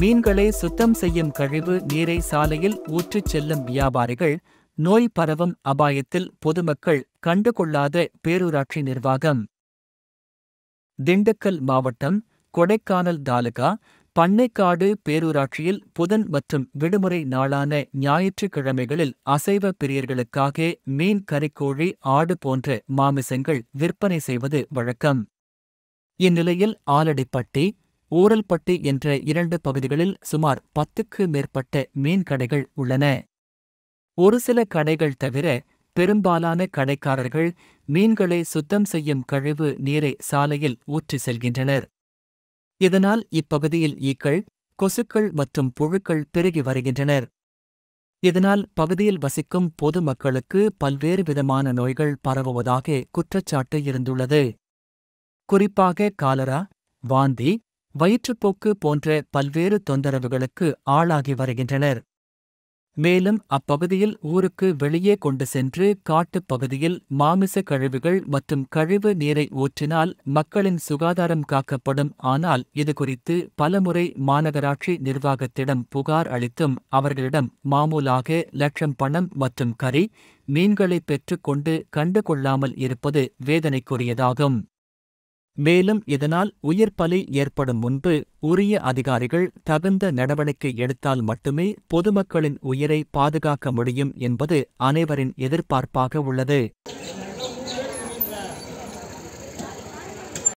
மீன்களை சுத்தம் செய்யும் கழிவு நீரை சாலையில் ஊற்றிச் செல்லும் வியாபாரிகள் நோய் பரவும் அபாயத்தில் பொதுமக்கள் கண்டுகொள்ளாத பேரூராட்சி நிர்வாகம் திண்டுக்கல் மாவட்டம் கொடைக்கானல் தாலுகா பண்ணைக்காடு பேரூராட்சியில் புதன் மற்றும் விடுமுறை நாளான ஞாயிற்றுக்கிழமைகளில் அசைவ பிரியர்களுக்காக மீன் கறிக்கோழி ஆடு போன்ற மாமிசங்கள் விற்பனை செய்வது வழக்கம் இந்நிலையில் ஆலடிப்பட்டி ஊரல்பட்டி என்ற இரண்டு பகுதிகளில் சுமார் பத்துக்கு மேற்பட்ட மீன் கடைகள் உள்ளன ஒரு சில கடைகள் தவிர பெரும்பாலான கடைக்காரர்கள் மீன்களை சுத்தம் செய்யும் கழிவு நீரை சாலையில் ஊற்றி செல்கின்றனர் இதனால் இப்பகுதியில் ஈக்கள் கொசுக்கள் மற்றும் புழுக்கள் பெருகி வருகின்றனர் இதனால் பகுதியில் வசிக்கும் பொதுமக்களுக்கு பல்வேறு விதமான நோய்கள் பரவுவதாக குற்றச்சாட்டு இருந்துள்ளது குறிப்பாக காலரா வாந்தி வயிற்றுப்போக்கு போன்ற பல்வேறு தொந்தரவுகளுக்கு ஆளாகி வருகின்றனர் மேலும் அப்பகுதியில் ஊருக்கு வெளியே கொண்டு சென்று காட்டுப் பகுதியில் மாமிச கழிவுகள் மற்றும் கழிவு நீரை ஊற்றினால் மக்களின் சுகாதாரம் காக்கப்படும் ஆனால் இது குறித்து பலமுறை மாநகராட்சி நிர்வாகத்திடம் புகார் அளித்தும் அவர்களிடம் மாமூலாக லட்சம் பணம் மற்றும் கறி மீன்களை பெற்றுக்கொண்டு கண்டுகொள்ளாமல் இருப்பது வேதனைக்குரியதாகும் மேலும் இதனால் உயிர்ப்பலி ஏற்படும் முன்பு உரிய அதிகாரிகள் தகுந்த நடவடிக்கை எடுத்தால் மட்டுமே பொதுமக்களின் உயிரை பாதுகாக்க முடியும் என்பது அனைவரின் எதிர்பார்ப்பாக உள்ளது